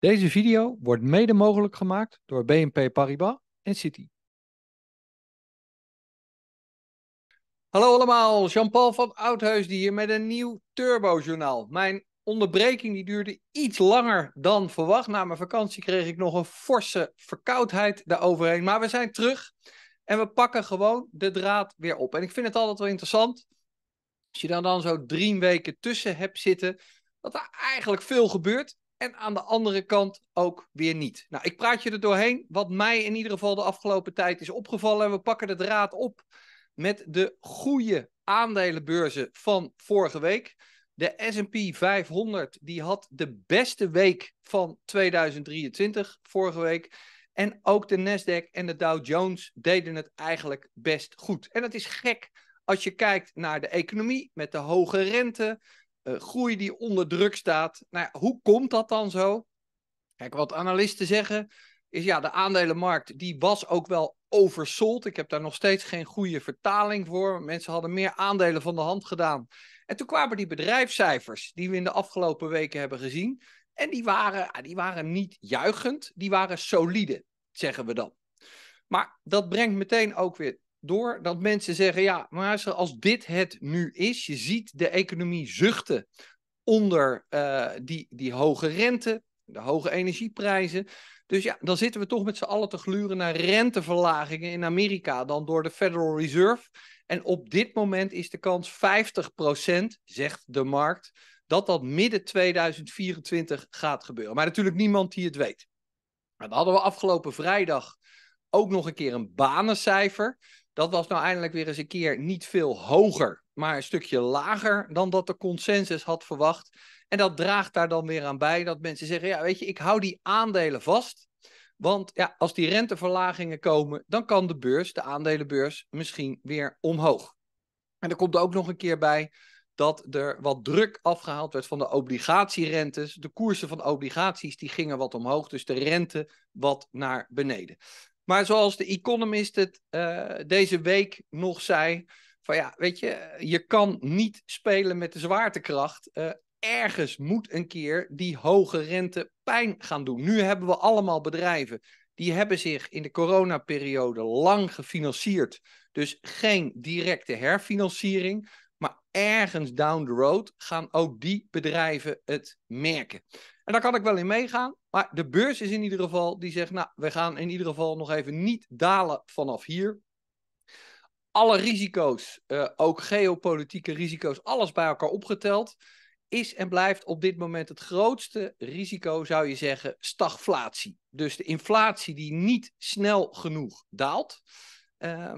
Deze video wordt mede mogelijk gemaakt door BNP Paribas en City. Hallo allemaal, Jean-Paul van Oudheus die hier met een nieuw Turbojournaal. Mijn onderbreking die duurde iets langer dan verwacht. Na mijn vakantie kreeg ik nog een forse verkoudheid daaroverheen. Maar we zijn terug en we pakken gewoon de draad weer op. En ik vind het altijd wel interessant, als je dan, dan zo drie weken tussen hebt zitten, dat er eigenlijk veel gebeurt. En aan de andere kant ook weer niet. Nou, ik praat je er doorheen. Wat mij in ieder geval de afgelopen tijd is opgevallen. we pakken de draad op met de goede aandelenbeurzen van vorige week. De S&P 500 die had de beste week van 2023 vorige week. En ook de Nasdaq en de Dow Jones deden het eigenlijk best goed. En het is gek als je kijkt naar de economie met de hoge rente, eh, groei die onder druk staat. Nou, hoe komt dat dan zo? Kijk, wat analisten zeggen is ja, de aandelenmarkt die was ook wel oversold. Ik heb daar nog steeds geen goede vertaling voor. Mensen hadden meer aandelen van de hand gedaan. En toen kwamen die bedrijfscijfers die we in de afgelopen weken hebben gezien. En die waren, die waren niet juichend, die waren solide, zeggen we dan. Maar dat brengt meteen ook weer door dat mensen zeggen: ja, maar als dit het nu is, je ziet de economie zuchten onder eh, die, die hoge rente, de hoge energieprijzen. Dus ja, dan zitten we toch met z'n allen te gluren naar renteverlagingen in Amerika, dan door de Federal Reserve. En op dit moment is de kans 50%, zegt de markt, dat dat midden 2024 gaat gebeuren. Maar natuurlijk niemand die het weet. Dan hadden we afgelopen vrijdag ook nog een keer een banencijfer. Dat was nou eindelijk weer eens een keer niet veel hoger, maar een stukje lager dan dat de consensus had verwacht. En dat draagt daar dan weer aan bij dat mensen zeggen: ja, weet je, ik hou die aandelen vast. Want ja, als die renteverlagingen komen, dan kan de beurs, de aandelenbeurs, misschien weer omhoog. En er komt ook nog een keer bij dat er wat druk afgehaald werd van de obligatierentes. De koersen van obligaties die gingen wat omhoog, dus de rente wat naar beneden. Maar zoals de Economist het eh, deze week nog zei, van ja, weet je, je kan niet spelen met de zwaartekracht. Eh, ergens moet een keer die hoge rente pijn gaan doen. Nu hebben we allemaal bedrijven die hebben zich in de coronaperiode lang gefinancierd. Dus geen directe herfinanciering. Maar ergens down the road gaan ook die bedrijven het merken. En daar kan ik wel in meegaan. Maar de beurs is in ieder geval die zegt, nou, we gaan in ieder geval nog even niet dalen vanaf hier. Alle risico's, eh, ook geopolitieke risico's, alles bij elkaar opgeteld, is en blijft op dit moment het grootste risico, zou je zeggen, stagflatie. Dus de inflatie die niet snel genoeg daalt. Uh,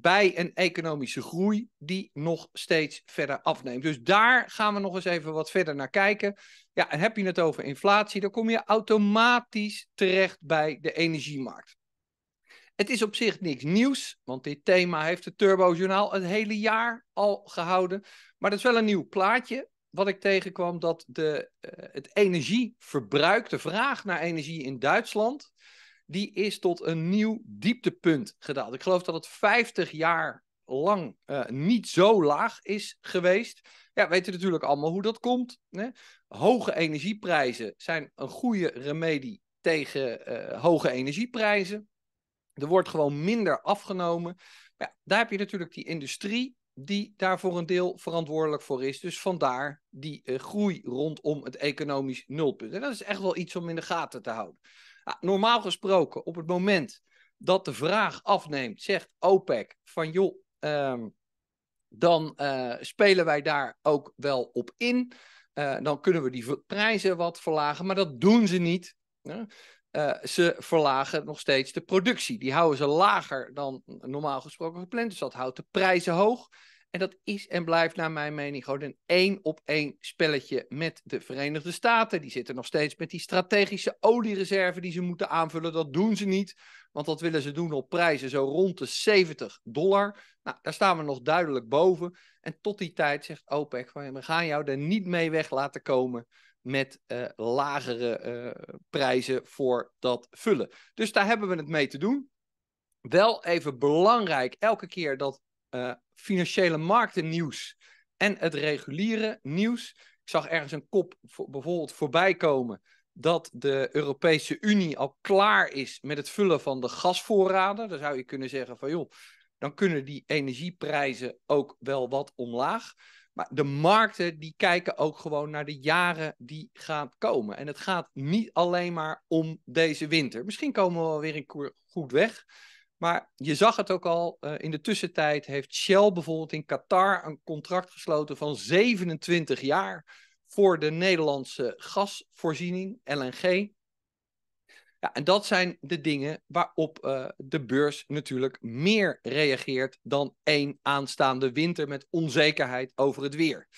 bij een economische groei die nog steeds verder afneemt. Dus daar gaan we nog eens even wat verder naar kijken. Ja, en heb je het over inflatie, dan kom je automatisch terecht bij de energiemarkt. Het is op zich niks nieuws, want dit thema heeft het Turbojournaal Journaal het hele jaar al gehouden. Maar dat is wel een nieuw plaatje wat ik tegenkwam, dat de, eh, het energieverbruik, de vraag naar energie in Duitsland, die is tot een nieuw dieptepunt gedaald. Ik geloof dat het 50 jaar lang eh, niet zo laag is geweest. Ja, weten natuurlijk allemaal hoe dat komt. Hè? Hoge energieprijzen zijn een goede remedie tegen eh, hoge energieprijzen. Er wordt gewoon minder afgenomen. Ja, daar heb je natuurlijk die industrie die daar voor een deel verantwoordelijk voor is. Dus vandaar die eh, groei rondom het economisch nulpunt. En dat is echt wel iets om in de gaten te houden. Normaal gesproken, op het moment dat de vraag afneemt, zegt OPEC van joh, ehm, dan eh, spelen wij daar ook wel op in. Eh, dan kunnen we die prijzen wat verlagen, maar dat doen ze niet. Hè? Eh, ze verlagen nog steeds de productie. Die houden ze lager dan normaal gesproken gepland. Dus dat houdt de prijzen hoog. En dat is en blijft naar mijn mening gewoon een één op één spelletje met de Verenigde Staten. Die zitten nog steeds met die strategische oliereserve die ze moeten aanvullen. Dat doen ze niet, want dat willen ze doen op prijzen zo rond de 70 dollar. Nou, daar staan we nog duidelijk boven. En tot die tijd zegt OPEC van we gaan jou er niet mee weg laten komen met eh, lagere eh, prijzen voor dat vullen. Dus daar hebben we het mee te doen. Wel even belangrijk, elke keer dat eh, financiële markten nieuws en het reguliere nieuws. Ik zag ergens een kop bijvoorbeeld voorbij komen dat de Europese Unie al klaar is met het vullen van de gasvoorraden. Dan zou je kunnen zeggen van joh, dan kunnen die energieprijzen ook wel wat omlaag. Maar de markten die kijken ook gewoon naar de jaren die gaan komen. En het gaat niet alleen maar om deze winter. Misschien komen we wel weer een keer goed weg. Maar je zag het ook al, eh, in de tussentijd heeft Shell bijvoorbeeld in Qatar een contract gesloten van 27 jaar voor de Nederlandse gasvoorziening, LNG. Ja, en dat zijn de dingen waarop eh, de beurs natuurlijk meer reageert dan één aanstaande winter met onzekerheid over het weer.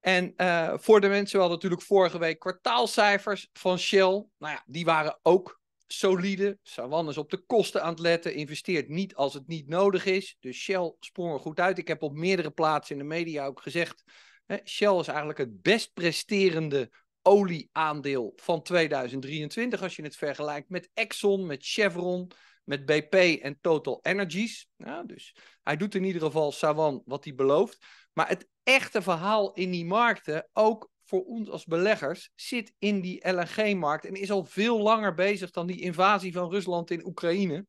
En eh, voor de mensen, we hadden natuurlijk vorige week kwartaalcijfers van Shell. Nou ja, die waren ook solide. Sawan is op de kosten aan het letten. Investeert niet als het niet nodig is. Dus Shell sprong er goed uit. Ik heb op meerdere plaatsen in de media ook gezegd. Shell is eigenlijk het best presterende olieaandeel van 2023. Als je het vergelijkt met Exxon, met Chevron, met BP en Total Energies. Nou, dus hij doet in ieder geval Sawan wat hij belooft. Maar het echte verhaal in die markten, ook voor ons als beleggers zit in die LNG-markt en is al veel langer bezig dan die invasie van Rusland in Oekraïne.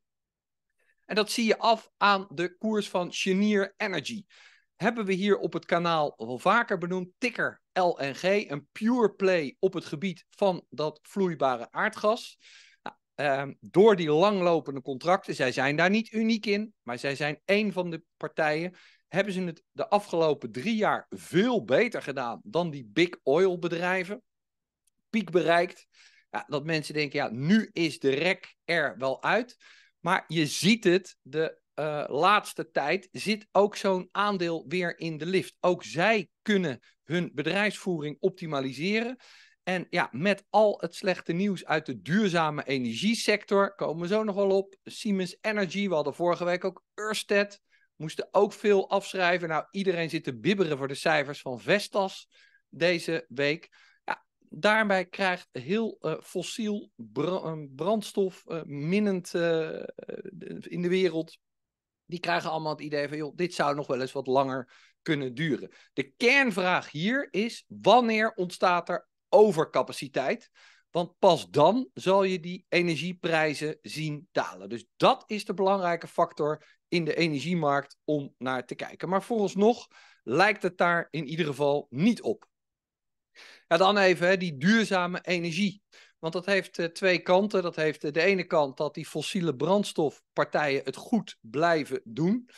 En dat zie je af aan de koers van Chenier Energy. Hebben we hier op het kanaal wel vaker benoemd, ticker LNG, een pure play op het gebied van dat vloeibare aardgas. Nou, ehm, door die langlopende contracten, zij zijn daar niet uniek in, maar zij zijn één van de partijen hebben ze het de afgelopen drie jaar veel beter gedaan dan die big oil bedrijven. Piek bereikt. Ja, dat mensen denken, ja, nu is de rek er wel uit. Maar je ziet het, de eh, laatste tijd zit ook zo'n aandeel weer in de lift. Ook zij kunnen hun bedrijfsvoering optimaliseren. En ja, met al het slechte nieuws uit de duurzame energiesector, komen we zo nog wel op. Siemens Energy, we hadden vorige week ook Ørsted moesten ook veel afschrijven. Nou, iedereen zit te bibberen voor de cijfers van Vestas deze week. Ja, daarbij krijgt heel eh, fossiel eh, brandstof uh, minnend in de wereld. Die krijgen allemaal het idee van, joh, dit zou nog wel eens wat langer kunnen duren. De kernvraag hier is, wanneer ontstaat er overcapaciteit? Want pas dan zal je die energieprijzen zien dalen. Dus dat is de belangrijke factor in de energiemarkt om naar te kijken. Maar vooralsnog lijkt het daar in ieder geval niet op. Ja, dan even hè, die duurzame energie. Want dat heeft eh, twee kanten. Dat heeft eh, de ene kant dat die fossiele brandstofpartijen het goed blijven doen.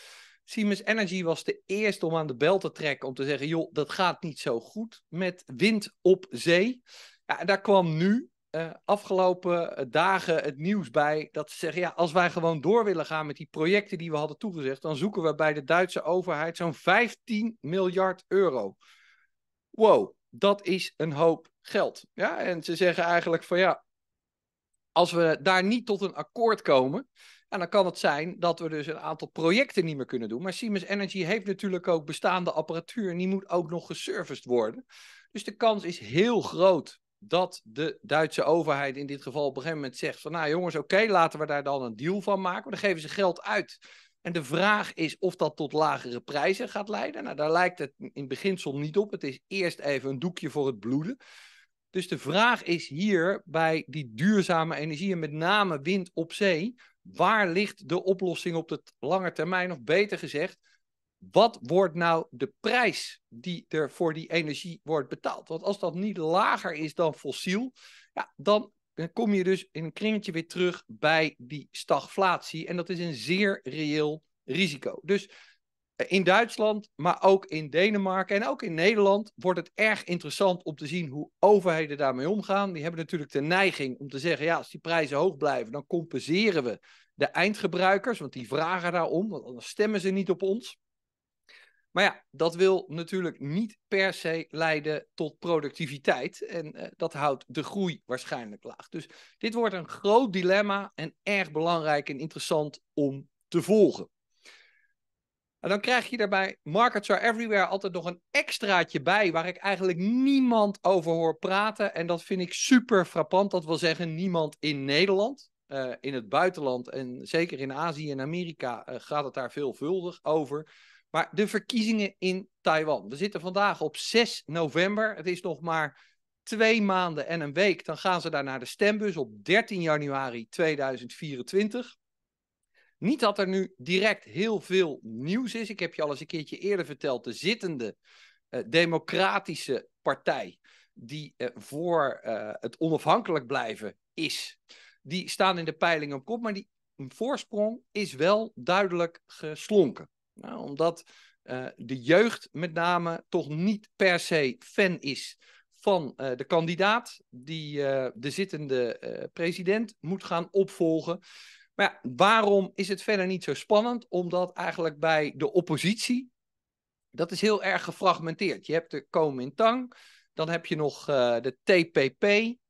Siemens Energy was de eerste om aan de bel te trekken om te zeggen: joh, dat gaat niet zo goed met wind op zee en daar kwam nu eh, afgelopen eh, dagen het nieuws bij dat ze zeggen: ja, als wij gewoon door willen gaan met die projecten die we hadden toegezegd, dan zoeken we bij de Duitse overheid zo'n 15 miljard euro. Wow, dat is een hoop geld. Ja, en ze zeggen eigenlijk van ja, als we daar niet tot een akkoord komen, dan kan het zijn dat we dus een aantal projecten niet meer kunnen doen. Maar Siemens Energy heeft natuurlijk ook bestaande apparatuur en die moet ook nog geserviced worden. Dus de kans is heel groot dat de Duitse overheid in dit geval op een gegeven moment zegt van nou jongens, oké, laten we daar dan een deal van maken. dan geven ze geld uit. En de vraag is of dat tot lagere prijzen gaat leiden. Nou, daar lijkt het in beginsel niet op. Het is eerst even een doekje voor het bloeden. Dus de vraag is hier bij die duurzame energie met name wind op zee, waar ligt de oplossing op de lange termijn? Of beter gezegd, wat wordt nou de prijs die er voor die energie wordt betaald? Want als dat niet lager is dan fossiel, ja, dan kom je dus in een kringetje weer terug bij die stagflatie. En dat is een zeer reëel risico. Dus eh, in Duitsland, maar ook in Denemarken en ook in Nederland wordt het erg interessant om te zien hoe overheden daarmee omgaan. Die hebben natuurlijk de neiging om te zeggen: ja, als die prijzen hoog blijven, dan compenseren we de eindgebruikers, want die vragen daarom, want anders stemmen ze niet op ons. Maar ja, dat wil natuurlijk niet per se leiden tot productiviteit. En eh, dat houdt de groei waarschijnlijk laag. Dus dit wordt een groot dilemma en erg belangrijk en interessant om te volgen. En nou, dan krijg je daarbij Markets Are Everywhere altijd nog een extraatje bij, waar ik eigenlijk niemand over hoor praten. En dat vind ik super frappant. Dat wil zeggen, niemand in Nederland, eh, in het buitenland en zeker in Azië en Amerika eh, gaat het daar veelvuldig over. Maar de verkiezingen in Taiwan. We zitten vandaag op 6 november. Het is nog maar twee maanden en een week. Dan gaan ze daar naar de stembus op 13 januari 2024. Niet dat er nu direct heel veel nieuws is. Ik heb je al eens een keertje eerder verteld. De zittende eh, Democratische Partij, die eh, voor eh, het onafhankelijk blijven is, die staan in de peiling op kop. Maar die voorsprong is wel duidelijk geslonken. Nou, omdat eh, de jeugd met name toch niet per se fan is van eh, de kandidaat die eh, de zittende president moet gaan opvolgen. Maar ja, waarom is het verder niet zo spannend? Omdat eigenlijk bij de oppositie, dat is heel erg gefragmenteerd. Je hebt de Koeman-Tang, dan heb je nog de TPP,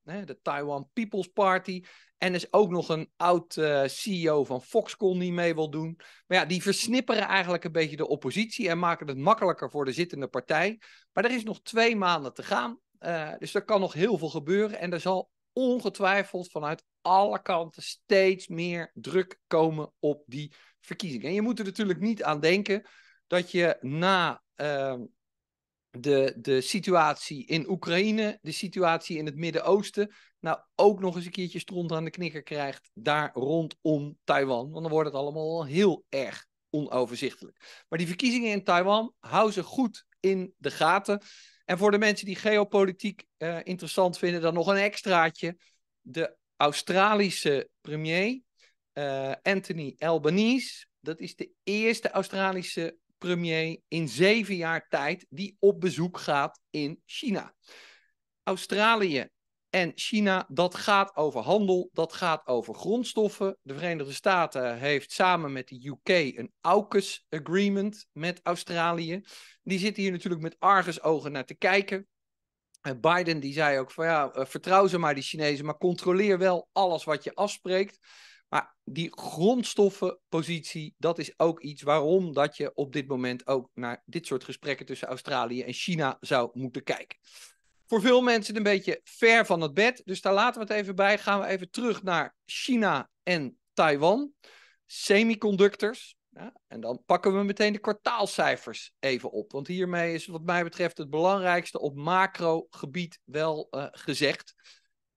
hè, de Taiwan People's Party. En is ook nog een oud eh, CEO van Foxconn die mee wil doen. Maar ja, die versnipperen eigenlijk een beetje de oppositie en maken het makkelijker voor de zittende partij. Maar er is nog twee maanden te gaan. Eh, dus er kan nog heel veel gebeuren. En er zal ongetwijfeld vanuit alle kanten steeds meer druk komen op die verkiezingen. En je moet er natuurlijk niet aan denken dat je na ehm, de, de situatie in Oekraïne, de situatie in het Midden-Oosten, nou ook nog eens een keertje stront aan de knikker krijgt daar rondom Taiwan. Want dan wordt het allemaal heel erg onoverzichtelijk. Maar die verkiezingen in Taiwan hou ze goed in de gaten. En voor de mensen die geopolitiek eh, interessant vinden, dan nog een extraatje. De Australische premier, eh, Anthony Albanese, dat is de eerste Australische premier in zeven jaar tijd die op bezoek gaat in China. Australië en China, dat gaat over handel, dat gaat over grondstoffen. De Verenigde Staten heeft samen met de UK een AUKUS agreement met Australië. Die zitten hier natuurlijk met argusogen naar te kijken. Biden die zei ook van ja, eh, vertrouw ze maar die Chinezen, maar controleer wel alles wat je afspreekt. Maar die grondstoffenpositie, dat is ook iets waarom dat je op dit moment ook naar dit soort gesprekken tussen Australië en China zou moeten kijken. Voor veel mensen een beetje ver van het bed, dus daar laten we het even bij. Gaan we even terug naar China en Taiwan. Semiconductors, ja, en dan pakken we meteen de kwartaalcijfers even op. Want hiermee is wat mij betreft het belangrijkste op macrogebied wel eh, gezegd.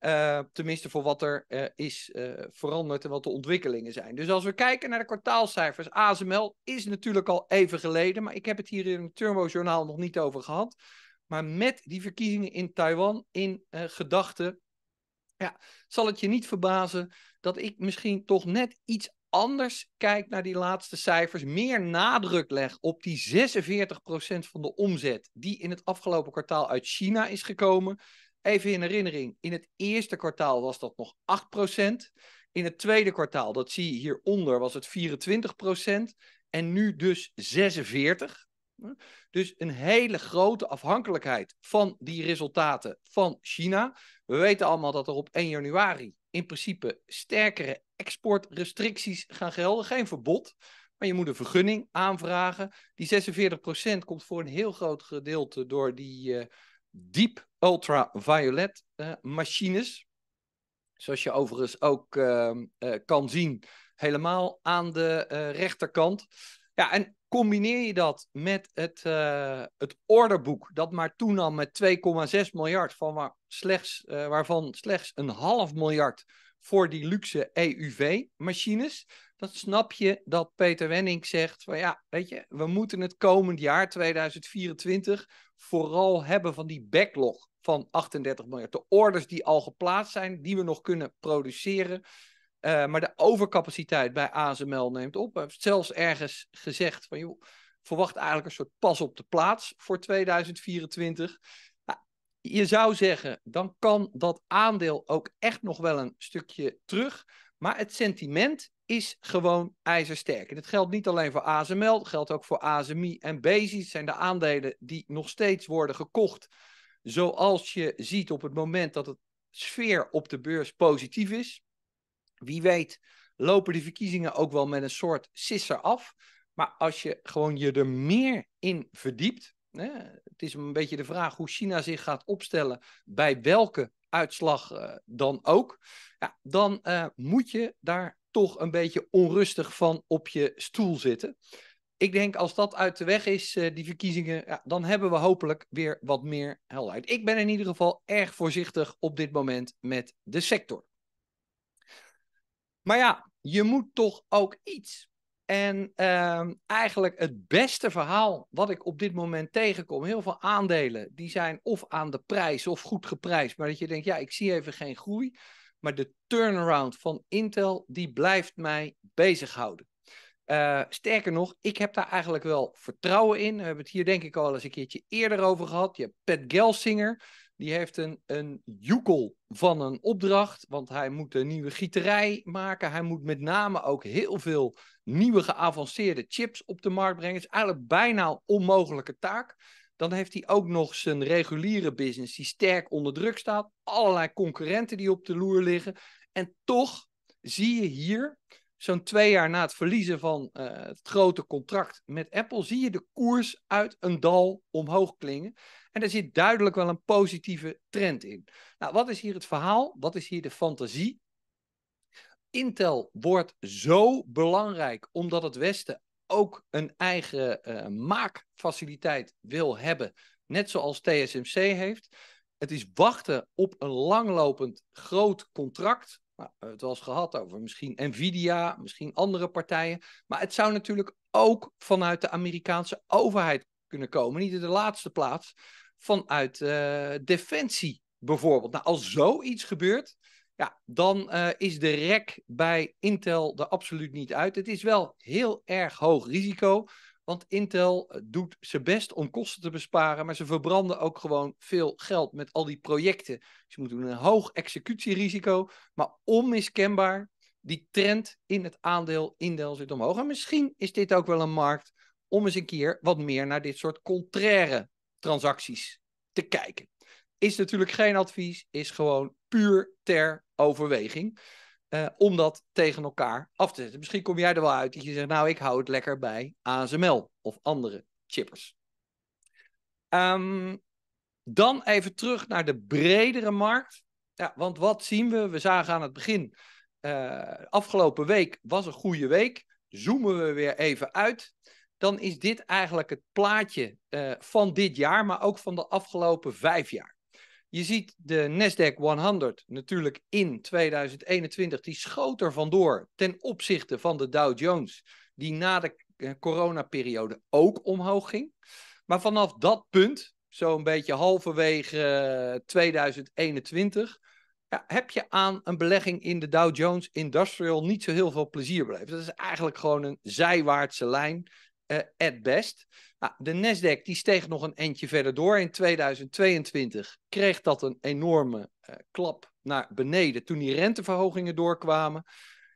Eh, tenminste voor wat er eh, is eh, veranderd en wat de ontwikkelingen zijn. Dus als we kijken naar de kwartaalcijfers, ASML is natuurlijk al even geleden, maar ik heb het hier in het Turbojournaal nog niet over gehad. Maar met die verkiezingen in Taiwan in gedachten, ja, zal het je niet verbazen dat ik misschien toch net iets anders kijk naar die laatste cijfers, meer nadruk leg op die 46% van de omzet die in het afgelopen kwartaal uit China is gekomen Even in herinnering, in het eerste kwartaal was dat nog 8%. In het tweede kwartaal, dat zie je hieronder, was het 24%. En nu dus 46. Dus een hele grote afhankelijkheid van die resultaten van China. We weten allemaal dat er op 1 januari in principe sterkere exportrestricties gaan gelden. Geen verbod, maar je moet een vergunning aanvragen. Die 46% komt voor een heel groot gedeelte door die uh, diep ultraviolet eh, machines. Zoals je overigens ook ehm, eh, kan zien, helemaal aan de eh, rechterkant. Ja, en combineer je dat met het, het orderboek, dat maar toenam met 2,6 miljard, van slechts, waarvan slechts een half miljard voor die luxe EUV-machines, dan snap je dat Peter Wenning zegt van ja, weet je, we moeten het komend jaar 2024 vooral hebben van die backlog van 38 miljard. De orders die al geplaatst zijn, die we nog kunnen produceren. Eh, maar de overcapaciteit bij ASML neemt op. We hebben zelfs ergens gezegd van joh, verwacht eigenlijk een soort pas op de plaats voor 2024. Nou, je zou zeggen, dan kan dat aandeel ook echt nog wel een stukje terug. Maar het sentiment is gewoon ijzersterk. En dat geldt niet alleen voor ASML, dat geldt ook voor ASMI en Bezi. zijn de aandelen die nog steeds worden gekocht Zoals je ziet op het moment dat het sfeer op de beurs positief is. Wie weet lopen de verkiezingen ook wel met een soort sisser af. Maar als je gewoon je er meer in verdiept. Hè, het is een beetje de vraag hoe China zich gaat opstellen bij welke uitslag eh, dan ook. Ja, dan eh, moet je daar toch een beetje onrustig van op je stoel zitten ik denk als dat uit de weg is, eh, die verkiezingen, ja, dan hebben we hopelijk weer wat meer helderheid. Ik ben in ieder geval erg voorzichtig op dit moment met de sector. Maar ja, je moet toch ook iets. En ehm, eigenlijk het beste verhaal wat ik op dit moment tegenkom, heel veel aandelen, die zijn of aan de prijs of goed geprijsd, maar dat je denkt, ja, ik zie even geen groei. Maar de turnaround van Intel, die blijft mij bezighouden. Eh, sterker nog, ik heb daar eigenlijk wel vertrouwen in. We hebben het hier denk ik al eens een keertje eerder over gehad. Je hebt Pat Gelsinger. Die heeft een, een joekel van een opdracht. Want hij moet een nieuwe gieterij maken. Hij moet met name ook heel veel nieuwe geavanceerde chips op de markt brengen. Het is eigenlijk bijna een onmogelijke taak. Dan heeft hij ook nog zijn reguliere business die sterk onder druk staat. Allerlei concurrenten die op de loer liggen. En toch zie je hier zo'n twee jaar na het verliezen van eh, het grote contract met Apple, zie je de koers uit een dal omhoog klingen. En daar zit duidelijk wel een positieve trend in. Nou, wat is hier het verhaal? Wat is hier de fantasie? Intel wordt zo belangrijk omdat het Westen ook een eigen eh, maakfaciliteit wil hebben, net zoals TSMC heeft. Het is wachten op een langlopend groot contract eh, het was gehad over misschien Nvidia, misschien andere partijen. Maar het zou natuurlijk ook vanuit de Amerikaanse overheid kunnen komen. Niet in de laatste plaats vanuit eh, defensie bijvoorbeeld. Nou, als zoiets gebeurt, ja, dan eh, is de rek bij Intel er absoluut niet uit. Het is wel heel erg hoog risico. Want Intel eh, doet zijn best om kosten te besparen, maar ze verbranden ook gewoon veel geld met al die projecten. Ze moeten een hoog executierisico, maar onmiskenbaar, die trend in het aandeel Intel zit omhoog. En misschien is dit ook wel een markt om eens een keer wat meer naar dit soort contraire transacties te kijken. Is natuurlijk geen advies, is gewoon puur ter overweging. Eh, om dat tegen elkaar af te zetten. Misschien kom jij er wel uit dat je zegt, nou ik hou het lekker bij ASML of andere chippers. Ehm, dan even terug naar de bredere markt. Ja, want wat zien we? We zagen aan het begin, eh, afgelopen week was een goede week. Zoomen we weer even uit. Dan is dit eigenlijk het plaatje eh, van dit jaar, maar ook van de afgelopen vijf jaar. Je ziet de Nasdaq 100 natuurlijk in 2021. Die schoot er vandoor ten opzichte van de Dow Jones, die na de eh, coronaperiode ook omhoog ging. Maar vanaf dat punt, zo'n beetje halverwege 2021, eh, ja, heb je aan een belegging in de Dow Jones Industrial niet zo heel veel plezier beleefd. Dat is eigenlijk gewoon een zijwaartse lijn eh, at best. Nou, de Nasdaq die steeg nog een eindje verder door in 2022. Kreeg dat een enorme eh, klap naar beneden toen die renteverhogingen doorkwamen.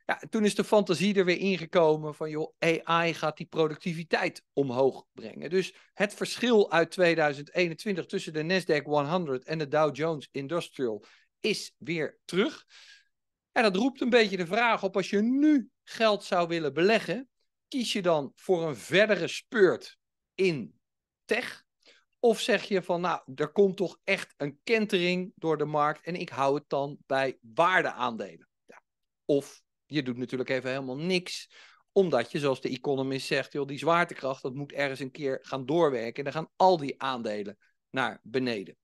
Ja, toen is de fantasie er weer ingekomen van joh, AI gaat die productiviteit omhoog brengen. Dus het verschil uit 2021 tussen de Nasdaq 100 en de Dow Jones Industrial is weer terug. En dat roept een beetje de vraag op als je nu geld zou willen beleggen, kies je dan voor een verdere speurt in tech? Of zeg je van, nou, er komt toch echt een kentering door de markt en ik hou het dan bij waardeaandelen? Ja. Of je doet natuurlijk even helemaal niks, omdat je, zoals de economist zegt, joh, die zwaartekracht, dat moet ergens een keer gaan doorwerken en dan gaan al die aandelen naar beneden.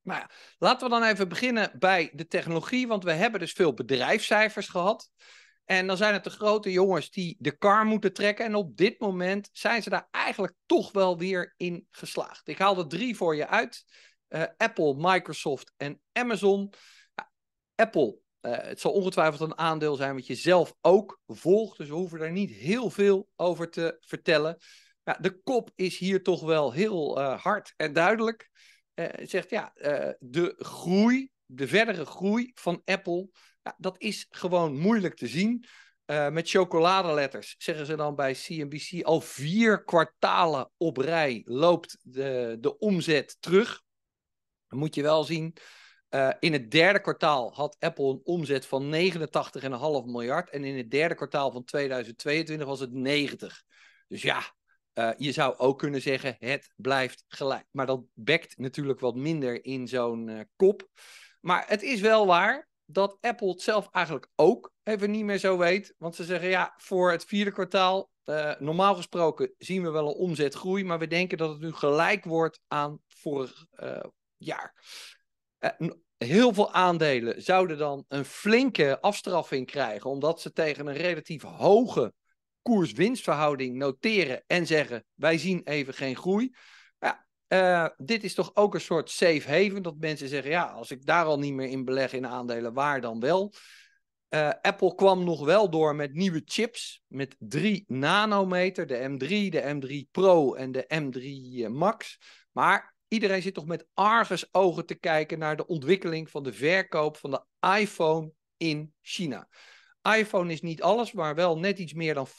Maar ja, laten we dan even beginnen bij de technologie, want we hebben dus veel bedrijfscijfers gehad. En dan zijn het de grote jongens die de kar moeten trekken. En op dit moment zijn ze daar eigenlijk toch wel weer in geslaagd. Ik haal er drie voor je uit: eh, Apple, Microsoft en Amazon. Ja, Apple, eh, het zal ongetwijfeld een aandeel zijn wat je zelf ook volgt. Dus we hoeven daar niet heel veel over te vertellen. Ja, de kop is hier toch wel heel eh, hard en duidelijk. Het zegt ja, de groei, de verdere groei van Apple ja, dat is gewoon moeilijk te zien. Eh, met chocoladeletters zeggen ze dan bij CNBC. Al vier kwartalen op rij loopt de, de omzet terug. Dat moet je wel zien. Eh, in het derde kwartaal had Apple een omzet van 89,5 miljard. En in het derde kwartaal van 2022 was het 90. Dus ja, eh, je zou ook kunnen zeggen: het blijft gelijk. Maar dat bekt natuurlijk wat minder in zo'n kop. Maar het is wel waar dat Apple het zelf eigenlijk ook even niet meer zo weet. Want ze zeggen ja, voor het vierde kwartaal, eh, normaal gesproken zien we wel een omzetgroei, maar we denken dat het nu gelijk wordt aan vorig eh, jaar. Eh, heel veel aandelen zouden dan een flinke afstraffing krijgen, omdat ze tegen een relatief hoge koers-winstverhouding noteren en zeggen: wij zien even geen groei. Eh, dit is toch ook een soort safe haven dat mensen zeggen, ja, als ik daar al niet meer in beleg in aandelen, waar dan wel? Eh, Apple kwam nog wel door met nieuwe chips met 3 nanometer, de M3, de M3 Pro en de M3 eh, Max. Maar iedereen zit toch met argus ogen te kijken naar de ontwikkeling van de verkoop van de iPhone in China. iPhone is niet alles, maar wel net iets meer dan 50%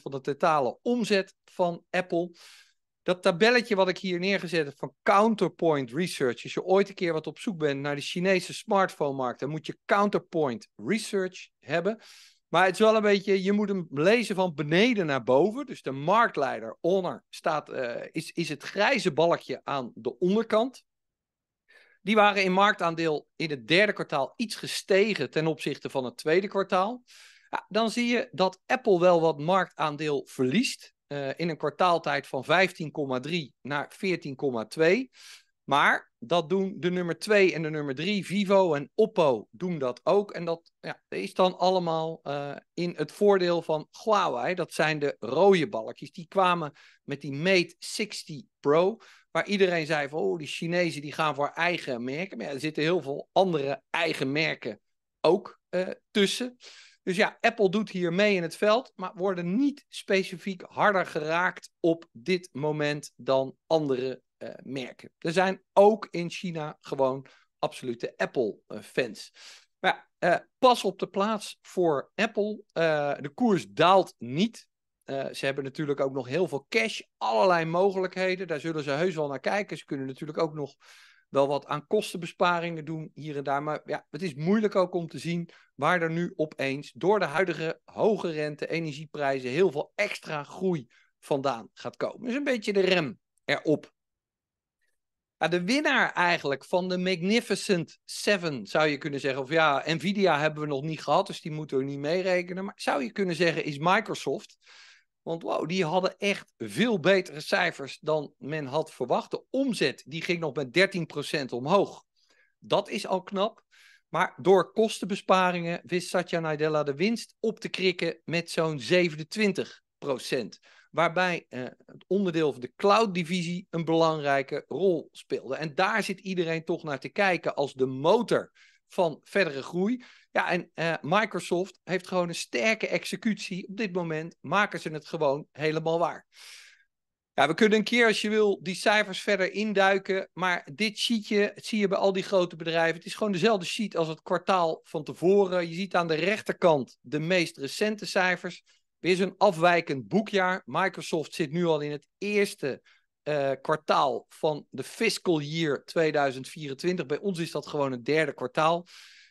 van de totale omzet van Apple. Dat tabelletje wat ik hier neergezet heb van Counterpoint Research. Als je ooit een keer wat op zoek bent naar de Chinese smartphone-markt, dan moet je Counterpoint Research hebben. Maar het is wel een beetje, je moet hem lezen van beneden naar boven. Dus de marktleider, Honor, staat, eh, is, is het grijze balkje aan de onderkant. Die waren in marktaandeel in het derde kwartaal iets gestegen ten opzichte van het tweede kwartaal. Ja, dan zie je dat Apple wel wat marktaandeel verliest. Eh, in een kwartaaltijd van 15,3 naar 14,2. Maar dat doen de nummer 2 en de nummer 3, Vivo en Oppo, doen dat ook. En dat ja, is dan allemaal eh, in het voordeel van Huawei. Dat zijn de rode balkjes. Die kwamen met die Mate 60 Pro. Waar iedereen zei van, oh, die Chinezen die gaan voor eigen merken. Maar ja, er zitten heel veel andere eigen merken ook uh, tussen. Dus ja, Apple doet hier mee in het veld, maar worden niet specifiek harder geraakt op dit moment dan andere eh, merken. Er zijn ook in China gewoon absolute Apple-fans. Eh, maar uh, pas op de plaats voor Apple. de koers daalt niet. ze hebben natuurlijk ook nog heel veel cash, allerlei mogelijkheden. Daar zullen ze heus wel naar kijken. Ze kunnen natuurlijk ook nog wel wat aan kostenbesparingen doen hier en daar. Maar ja, het is moeilijk ook om te zien waar er nu opeens door de huidige hoge rente, energieprijzen, heel veel extra groei vandaan gaat komen. Dus een beetje de rem erop. de winnaar eigenlijk van de Magnificent Seven zou je kunnen zeggen. Of ja, Nvidia hebben we nog niet gehad, dus die moeten we niet meerekenen. Maar zou je kunnen zeggen is Microsoft. Want wow, die hadden echt veel betere cijfers dan men had verwacht. De omzet die ging nog met 13% omhoog. Dat is al knap. Maar door kostenbesparingen wist Satya Nadella de winst op te krikken met zo'n 27%. Waarbij eh, het onderdeel van de cloud-divisie een belangrijke rol speelde. En daar zit iedereen toch naar te kijken als de motor van verdere groei. Ja, en eh, Microsoft heeft gewoon een sterke executie. Op dit moment maken ze het gewoon helemaal waar. Ja, we kunnen een keer als je wil die cijfers verder induiken. Maar dit sheetje, het zie je bij al die grote bedrijven. Het is gewoon dezelfde sheet als het kwartaal van tevoren. Je ziet aan de rechterkant de meest recente cijfers. Weer zo'n afwijkend boekjaar. Microsoft zit nu al in het eerste eh, kwartaal van de fiscal year 2024. Bij ons is dat gewoon het derde kwartaal.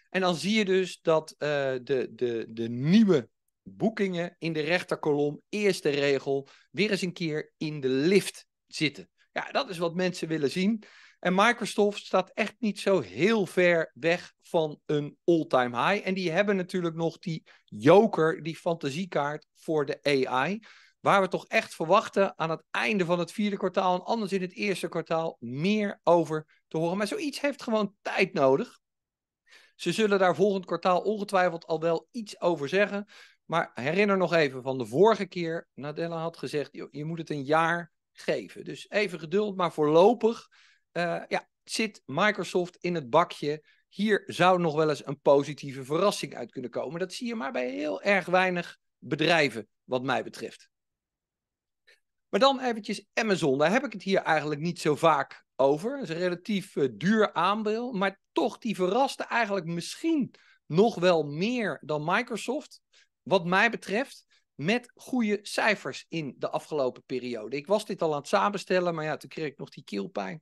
En dan zie je dus dat eh, de, de, de nieuwe boekingen in de rechterkolom, eerste regel, weer eens een keer in de lift zitten. Ja, dat is wat mensen willen zien. En Microsoft staat echt niet zo heel ver weg van een all-time high. En die hebben natuurlijk nog die joker, die fantasiekaart voor de AI. Waar we toch echt verwachten aan het einde van het vierde kwartaal en anders in het eerste kwartaal meer over te horen. Maar zoiets heeft gewoon tijd nodig. Ze zullen daar volgend kwartaal ongetwijfeld al wel iets over zeggen. Maar herinner nog even van de vorige keer. Nadella had gezegd: je moet het een jaar geven. Dus even geduld, maar voorlopig eh, ja, zit Microsoft in het bakje. Hier zou nog wel eens een positieve verrassing uit kunnen komen. Dat zie je maar bij heel erg weinig bedrijven, wat mij betreft. Maar dan eventjes Amazon. Daar heb ik het hier eigenlijk niet zo vaak over. Het is een relatief eh, duur aandeel. Maar toch, die verraste eigenlijk misschien nog wel meer dan Microsoft. Wat mij betreft. Met goede cijfers in de afgelopen periode. Ik was dit al aan het samenstellen, maar ja, toen kreeg ik nog die keelpijn.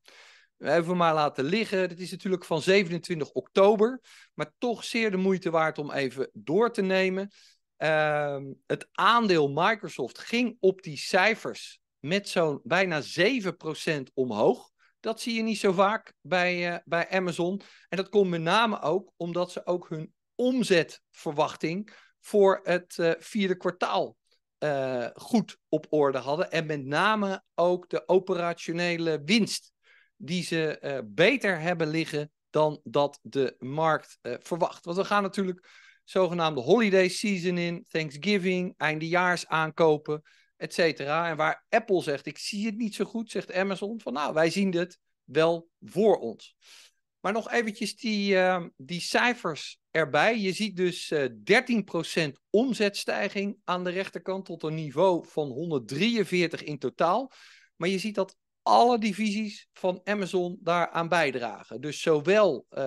Even maar laten liggen. Dit is natuurlijk van 27 oktober. Maar toch zeer de moeite waard om even door te nemen. Ehm, het aandeel Microsoft ging op die cijfers met zo'n bijna 7% omhoog. Dat zie je niet zo vaak bij, eh, bij Amazon. En dat komt met name ook omdat ze ook hun omzetverwachting voor het eh, vierde kwartaal eh, goed op orde hadden. En met name ook de operationele winst, die ze beter hebben liggen dan dat de markt verwacht. Want we gaan natuurlijk zogenaamde holiday season in, Thanksgiving, eindejaars aankopen, et cetera. En waar Apple zegt, ik zie het niet zo goed, zegt Amazon van nou, wij zien het wel voor ons. Maar nog eventjes die, ehm, die cijfers erbij. Je ziet dus 13% eh, omzetstijging aan de rechterkant tot een niveau van 143 in totaal. Maar je ziet dat alle divisies van Amazon daaraan bijdragen. Dus zowel eh,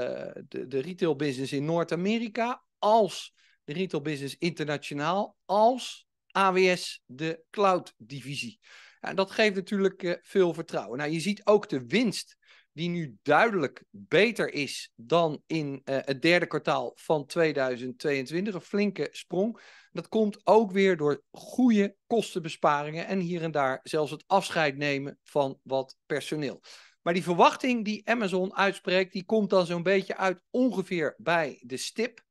de, de retail business in Noord-Amerika als de retail business internationaal, als AWS de cloud divisie. En dat geeft natuurlijk eh, veel vertrouwen. Nou, je ziet ook de winst die nu duidelijk beter is dan in eh, het derde kwartaal van 2022. Een flinke sprong. Dat komt ook weer door goede kostenbesparingen en hier en daar zelfs het afscheid nemen van wat personeel. Maar die verwachting die Amazon uitspreekt, die komt dan zo'n beetje uit ongeveer bij de stip.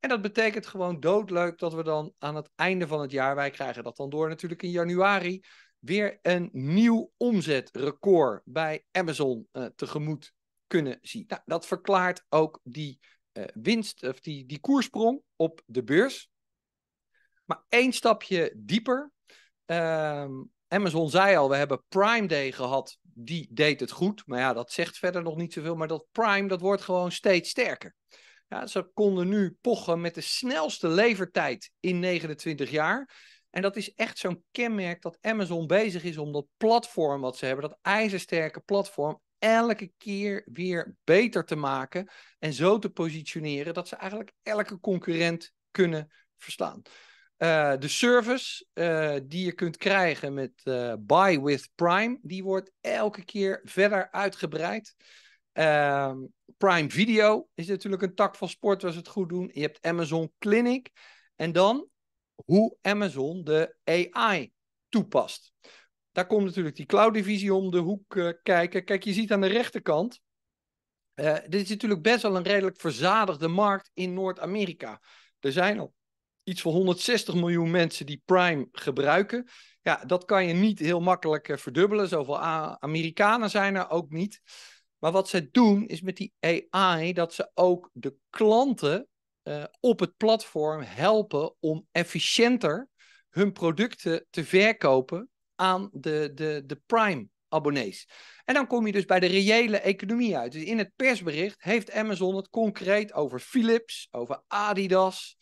En dat betekent gewoon doodleuk dat we dan aan het einde van het jaar, wij krijgen dat dan door natuurlijk in januari, weer een nieuw omzetrecord bij Amazon eh, tegemoet kunnen zien. Nou, dat verklaart ook die eh, winst, of die, die koersprong op de beurs. Maar één stapje dieper. Ehm, Amazon zei al, we hebben Prime Day gehad. Die deed het goed. Maar ja, dat zegt verder nog niet zoveel. Maar dat Prime, dat wordt gewoon steeds sterker ze konden nu pochen met de snelste levertijd in 29 jaar. En dat is echt zo'n kenmerk dat Amazon bezig is om dat platform wat ze hebben, dat ijzersterke platform, elke keer weer beter te maken. En zo te positioneren dat ze eigenlijk elke concurrent kunnen verslaan. Eh, de service eh, die je kunt krijgen met uh, Buy with Prime, die wordt elke keer verder uitgebreid. Ehm, Prime Video is natuurlijk een tak van sport als het goed doen. Je hebt Amazon Clinic. En dan hoe Amazon de AI toepast. Daar komt natuurlijk die cloud-divisie om de hoek eh, kijken. Kijk, je ziet aan de rechterkant. Eh, dit is natuurlijk best wel een redelijk verzadigde markt in Noord-Amerika. Er zijn al iets van 160 miljoen mensen die Prime gebruiken. Ja, dat kan je niet heel makkelijk eh, verdubbelen. Zoveel A Amerikanen zijn er ook niet. Maar wat ze doen is met die AI dat ze ook de klanten eh, op het platform helpen om efficiënter hun producten te verkopen aan de, de, de prime abonnees. En dan kom je dus bij de reële economie uit. Dus in het persbericht heeft Amazon het concreet over Philips, over Adidas,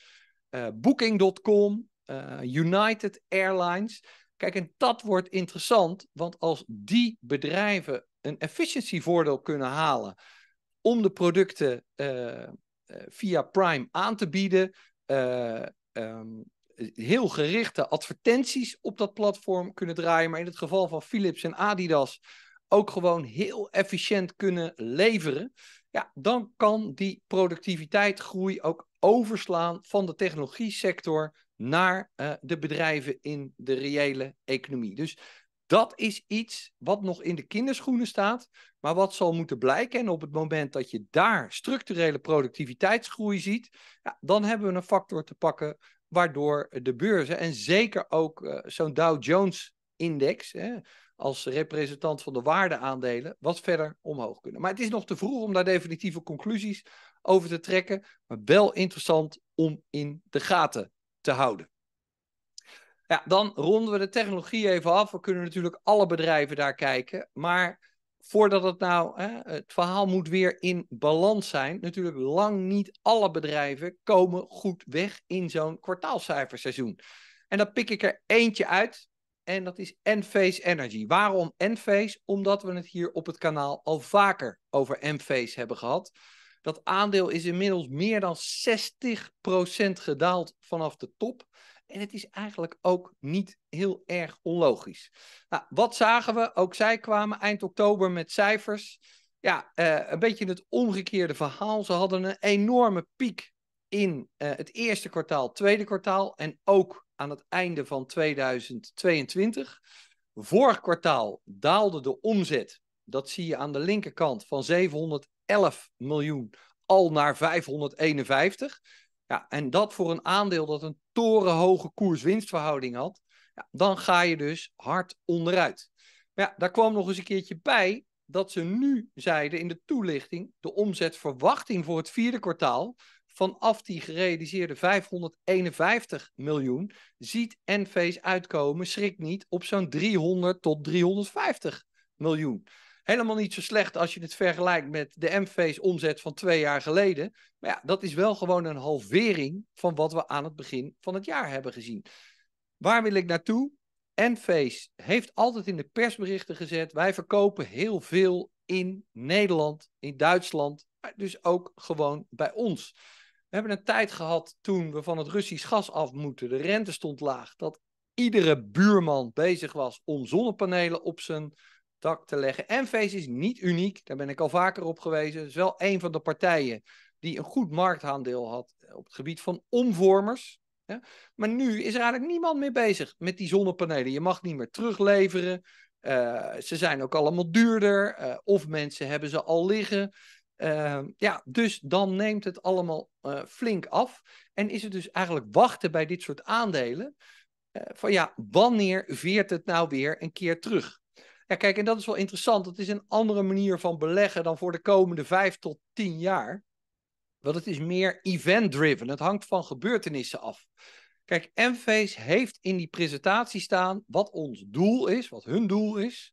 eh, Booking.com, eh, United Airlines. Kijk, en dat wordt interessant, want als die bedrijven een efficiëntievoordeel kunnen halen om de producten eh, eh, via Prime aan te bieden. Eh, ehm, heel gerichte advertenties op dat platform kunnen draaien. Maar in het geval van Philips en Adidas ook gewoon heel efficiënt kunnen leveren. Ja, dan kan die productiviteitsgroei ook overslaan van de technologie sector naar de bedrijven in de reële economie. Dus dat is iets wat nog in de kinderschoenen staat, maar wat zal moeten blijken. En op het moment dat je daar structurele productiviteitsgroei ziet, ja, dan hebben we een factor te pakken waardoor de beurzen en zeker ook eh, zo'n Dow Jones-index als representant van de waardeaandelen wat verder omhoog kunnen. Maar het is nog te vroeg om daar definitieve conclusies over te trekken, maar wel interessant om in de gaten te houden dan ronden we de technologie even af. We kunnen natuurlijk alle bedrijven daar kijken. Maar voordat het nou, hè, het verhaal moet weer in balans zijn. Natuurlijk, lang niet alle bedrijven komen goed weg in zo'n kwartaalcijferseizoen. En dan pik ik er eentje uit. En dat is Enphase Energy. Waarom Enphase? Omdat we het hier op het kanaal al vaker over Enphase hebben gehad. Dat aandeel is inmiddels meer dan 60% gedaald vanaf de top. En het is eigenlijk ook niet heel erg onlogisch. Nou, wat zagen we? Ook zij kwamen eind oktober met cijfers. Ja, eh, een beetje het omgekeerde verhaal. Ze hadden een enorme piek in eh, het eerste kwartaal, tweede kwartaal en ook aan het einde van 2022. Vorig kwartaal daalde de omzet, dat zie je aan de linkerkant, van 711 miljoen al naar 551 en dat voor een aandeel dat een torenhoge koers-winstverhouding had. Ja, dan ga je dus hard onderuit. Maar ja, daar kwam nog eens een keertje bij dat ze nu zeiden in de toelichting de omzetverwachting voor het vierde kwartaal vanaf die gerealiseerde 551 miljoen ziet NV's uitkomen, schrik niet, op zo'n 300 tot 350 miljoen helemaal niet zo slecht als je het vergelijkt met de MV's omzet van twee jaar geleden. Maar ja, dat is wel gewoon een halvering van wat we aan het begin van het jaar hebben gezien. Waar wil ik naartoe? Enface heeft altijd in de persberichten gezet: wij verkopen heel veel in Nederland, in Duitsland, maar dus ook gewoon bij ons. We hebben een tijd gehad toen we van het Russisch gas af moeten, de rente stond laag, dat iedere buurman bezig was om zonnepanelen op zijn te leggen. En is niet uniek, daar ben ik al vaker op gewezen. Het is wel een van de partijen die een goed marktaandeel had eh, op het gebied van omvormers. Maar nu is er eigenlijk niemand meer bezig met die zonnepanelen. Je mag niet meer terugleveren. Eh, ze zijn ook allemaal duurder. Eh, of mensen hebben ze al liggen. Ehm, ja, dus dan neemt het allemaal flink af. En is het dus eigenlijk wachten bij dit soort aandelen. van ja, wanneer veert het nou weer een keer terug? Ja, kijk, en dat is wel interessant. Het is een andere manier van beleggen dan voor de komende vijf tot tien jaar. Want het is meer event-driven. Het hangt van gebeurtenissen af. Kijk, Enphase heeft in die presentatie staan wat ons doel is, wat hun doel is,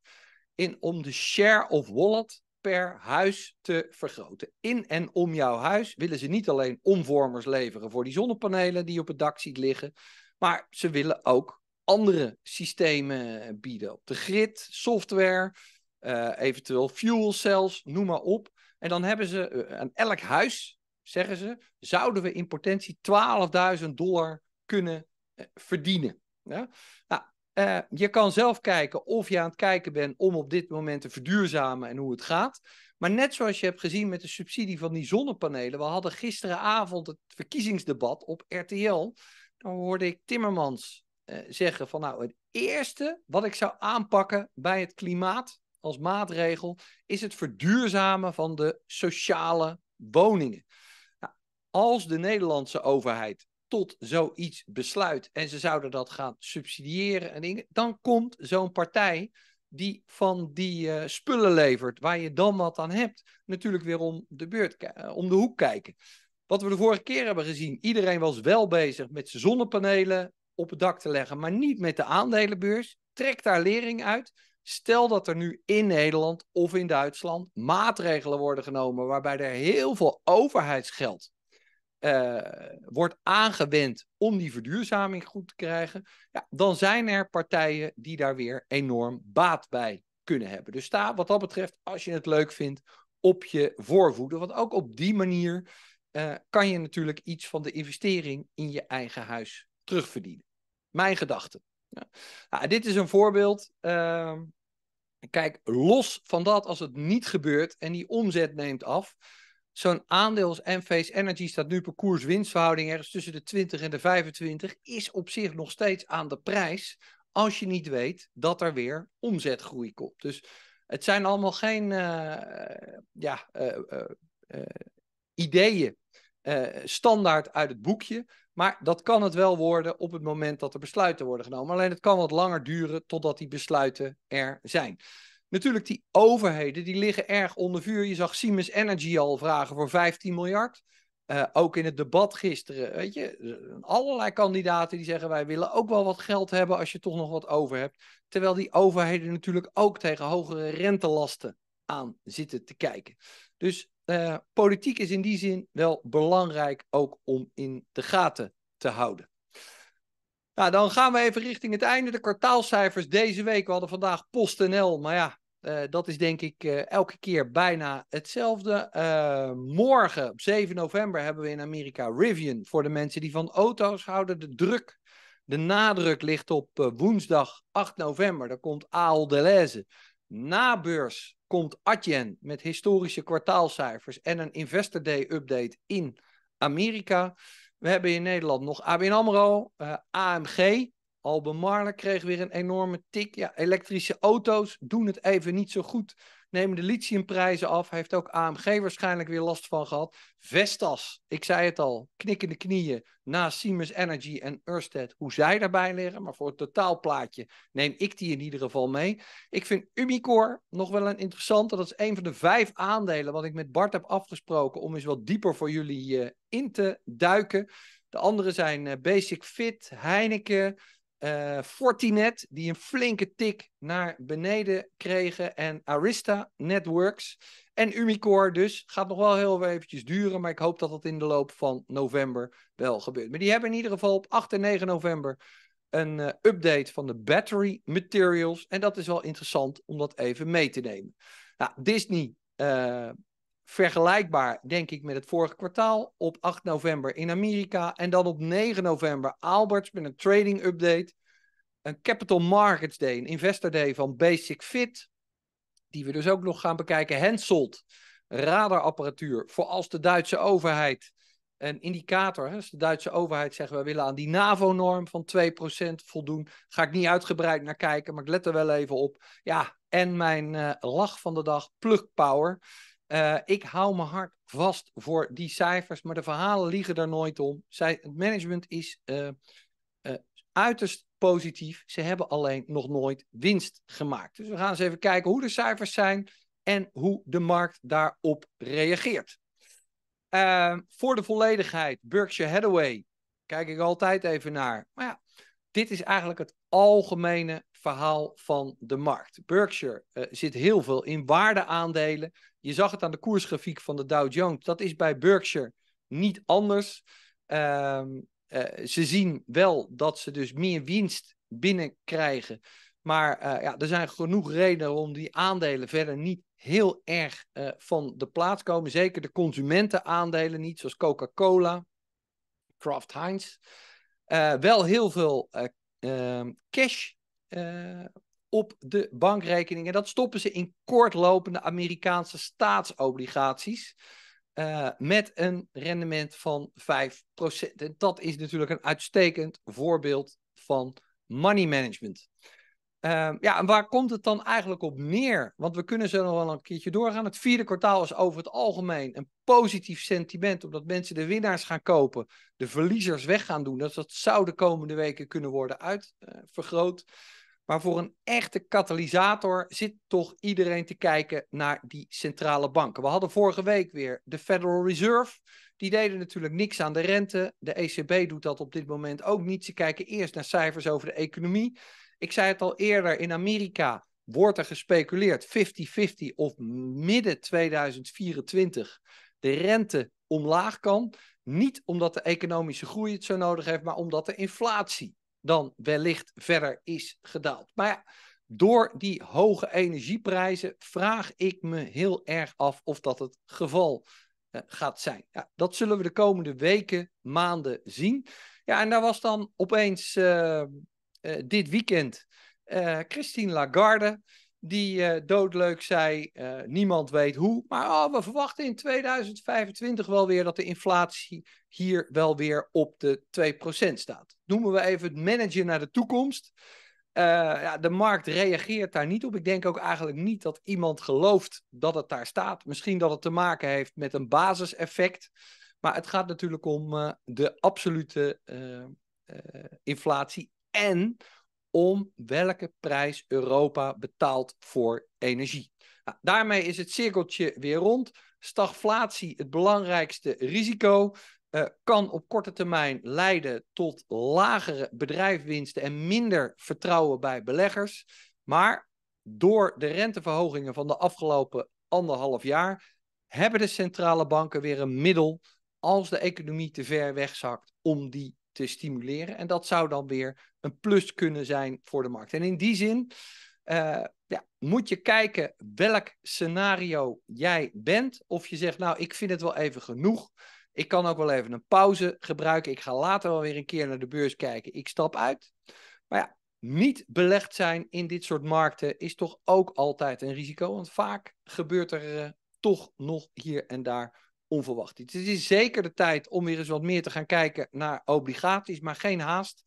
in, om de share of wallet per huis te vergroten. In en om jouw huis willen ze niet alleen omvormers leveren voor die zonnepanelen die je op het dak ziet liggen, maar ze willen ook andere systemen eh, bieden. Op de grid, software, eh, eventueel fuel cells, noem maar op. En dan hebben ze eh, aan elk huis, zeggen ze, zouden we in potentie 12.000 dollar kunnen verdienen. Ja? Nou, je kan zelf kijken of je aan het kijken bent om op dit moment te verduurzamen en hoe het gaat. Maar net zoals je hebt gezien met de subsidie van die zonnepanelen, we hadden gisteravond het verkiezingsdebat op RTL. Dan hoorde ik Timmermans eh, zeggen van nou, het eerste wat ik zou aanpakken bij het klimaat als maatregel is het verduurzamen van de sociale woningen. Nou, als de Nederlandse overheid tot zoiets besluit en ze zouden dat gaan subsidiëren en dingen, dan komt zo'n partij die van die eh, spullen levert, waar je dan wat aan hebt, natuurlijk weer om de, beurt, eh, om de hoek kijken. Wat we de vorige keer hebben gezien, iedereen was wel bezig met zijn zonnepanelen, op het dak te leggen, maar niet met de aandelenbeurs. Trek daar lering uit. Stel dat er nu in Nederland of in Duitsland maatregelen worden genomen waarbij er heel veel overheidsgeld eh, wordt aangewend om die verduurzaming goed te krijgen, ja, dan zijn er partijen die daar weer enorm baat bij kunnen hebben. Dus sta wat dat betreft, als je het leuk vindt, op je voorvoeten. Want ook op die manier eh, kan je natuurlijk iets van de investering in je eigen huis terugverdienen. Mijn gedachten. Ja. Nou, dit is een voorbeeld. Ehm, kijk, los van dat, als het niet gebeurt en die omzet neemt af. Zo'n aandeels en face Energy staat nu per koers-winstverhouding ergens tussen de 20 en de 25. Is op zich nog steeds aan de prijs. Als je niet weet dat er weer omzetgroei komt. Dus het zijn allemaal geen eh, ja, eh, eh, ideeën standaard uit het boekje. Maar dat kan het wel worden op het moment dat er besluiten worden genomen. Alleen het kan wat langer duren totdat die besluiten er zijn. Natuurlijk, die overheden die liggen erg onder vuur. Je zag Siemens Energy al vragen voor 15 miljard. Eh, ook in het debat gisteren, weet je, eh, allerlei kandidaten die zeggen wij willen ook wel wat geld hebben als je toch nog wat over hebt. Terwijl die overheden natuurlijk ook tegen hogere rentelasten aan zitten te kijken. Dus eh, politiek is in die zin wel belangrijk ook om in de gaten te houden. Nou, dan gaan we even richting het einde. De kwartaalcijfers deze week. We hadden vandaag PostNL, maar ja, eh, dat is denk ik eh, elke keer bijna hetzelfde. morgen, op 7 november, hebben we in Amerika Rivian. Voor de mensen die van auto's houden, de druk, de nadruk ligt op woensdag 8 november. Daar komt Aal Deleuze. na beurs komt Adyen met historische kwartaalcijfers en een Investor Day update in Amerika. We hebben in Nederland nog ABN AMRO, uh, eh, AMG, Albemarle kreeg weer een enorme tik. Ja, elektrische auto's doen het even niet zo goed nemen de lithiumprijzen af. Heeft ook AMG waarschijnlijk weer last van gehad. Vestas, ik zei het al, knikkende knieën na Siemens Energy en Ørsted, hoe zij daarbij liggen. Maar voor het totaalplaatje neem ik die in ieder geval mee. Ik vind Umicore nog wel een interessante. Dat is een van de vijf aandelen wat ik met Bart heb afgesproken om eens wat dieper voor jullie eh, in te duiken. De andere zijn eh, Basic Fit, Heineken, eh, Fortinet, die een flinke tik naar beneden kregen. En Arista Networks en Umicore dus. Gaat nog wel heel eventjes duren, maar ik hoop dat dat in de loop van november wel gebeurt. Maar die hebben in ieder geval op 8 en 9 november een eh, update van de battery materials. En dat is wel interessant om dat even mee te nemen. Nou, Disney eh, Vergelijkbaar, denk ik, met het vorige kwartaal. Op 8 november in Amerika. En dan op 9 november Alberts met een trading update. Een Capital Markets Day, een Investor Day van Basic Fit. Die we dus ook nog gaan bekijken. Hensold, radarapparatuur voor als de Duitse overheid een indicator. Dus de Duitse overheid zegt, we willen aan die NAVO-norm van 2% voldoen. Ga ik niet uitgebreid naar kijken, maar ik let er wel even op. Ja, en mijn eh, lach van de dag, Plug Power. Eh, ik hou mijn hart vast voor die cijfers, maar de verhalen liegen daar nooit om. Zij, het management is eh, eh, uiterst positief. Ze hebben alleen nog nooit winst gemaakt. Dus we gaan eens even kijken hoe de cijfers zijn en hoe de markt daarop reageert. voor de volledigheid, Berkshire Hathaway, kijk ik altijd even naar. Maar ja, dit is eigenlijk het algemene verhaal van de markt. Berkshire eh, zit heel veel in waardeaandelen. Je zag het aan de koersgrafiek van de Dow Jones. Dat is bij Berkshire niet anders. Ehm, eh, ze zien wel dat ze dus meer winst binnenkrijgen. Maar eh, ja, er zijn genoeg redenen om die aandelen verder niet heel erg van de plaats komen. Zeker de consumentenaandelen niet, zoals Coca-Cola, Kraft Heinz. wel heel veel ehm, cash eh, op de bankrekening. En dat stoppen ze in kortlopende Amerikaanse staatsobligaties. Eh, met een rendement van 5%. En dat is natuurlijk een uitstekend voorbeeld van money management. Ehm, ja, en waar komt het dan eigenlijk op neer? Want we kunnen zo nog wel een keertje doorgaan. Het vierde kwartaal is over het algemeen een positief sentiment, omdat mensen de winnaars gaan kopen, de verliezers weg gaan doen. Dus dat zou de komende weken kunnen worden uitvergroot. Maar voor een echte katalysator zit toch iedereen te kijken naar die centrale banken. We hadden vorige week weer de Federal Reserve. Die deden natuurlijk niks aan de rente. De ECB doet dat op dit moment ook niet. Ze kijken eerst naar cijfers over de economie. Ik zei het al eerder, in Amerika wordt er gespeculeerd 50-50 of midden 2024 de rente omlaag kan. Niet omdat de economische groei het zo nodig heeft, maar omdat de inflatie dan wellicht verder is gedaald. Maar ja, door die hoge energieprijzen vraag ik me heel erg af of dat het geval eh, gaat zijn. Ja, dat zullen we de komende weken, maanden zien. Ja, en daar was dan opeens eh, eh, dit weekend Christine Lagarde die eh, doodleuk zei, eh, niemand weet hoe, maar oh, we verwachten in 2025 wel weer dat de inflatie hier wel weer op de 2% staat. Noemen we even het managen naar de toekomst. Eh, ja, de markt reageert daar niet op. Ik denk ook eigenlijk niet dat iemand gelooft dat het daar staat. Misschien dat het te maken heeft met een basiseffect. Maar het gaat natuurlijk om de absolute inflatie en om welke prijs Europa betaalt voor energie. Nou, daarmee is het cirkeltje weer rond. Stagflatie, het belangrijkste risico, eh, kan op korte termijn leiden tot lagere bedrijfswinsten en minder vertrouwen bij beleggers. Maar door de renteverhogingen van de afgelopen anderhalf jaar hebben de centrale banken weer een middel als de economie te ver wegzakt om die te stimuleren. En dat zou dan weer een plus kunnen zijn voor de markt. En in die zin eh, ja, moet je kijken welk scenario jij bent. Of je zegt, nou, ik vind het wel even genoeg. Ik kan ook wel even een pauze gebruiken. Ik ga later wel weer een keer naar de beurs kijken. Ik stap uit. Maar ja, niet belegd zijn in dit soort markten is toch ook altijd een risico. Want vaak gebeurt er eh, toch nog hier en daar onverwacht Het is zeker de tijd om weer eens wat meer te gaan kijken naar obligaties, maar geen haast.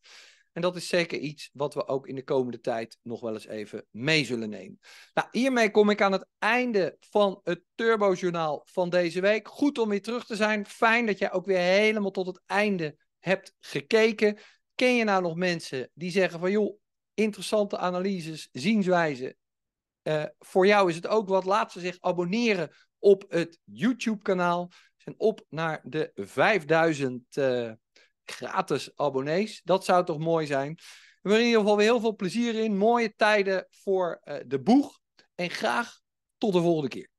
En dat is zeker iets wat we ook in de komende tijd nog wel eens even mee zullen nemen. Nou, hiermee kom ik aan het einde van het Turbojournaal van deze week. Goed om weer terug te zijn. Fijn dat jij ook weer helemaal tot het einde hebt gekeken. Ken je nou nog mensen die zeggen van joh, interessante analyses, zienswijzen. Eh, voor jou is het ook wat. Laat ze zich abonneren op het YouTube-kanaal. en zijn op naar de 5000 eh, gratis abonnees. Dat zou toch mooi zijn? We hebben in ieder geval weer heel veel plezier in. Mooie tijden voor eh, de boeg. En graag tot de volgende keer.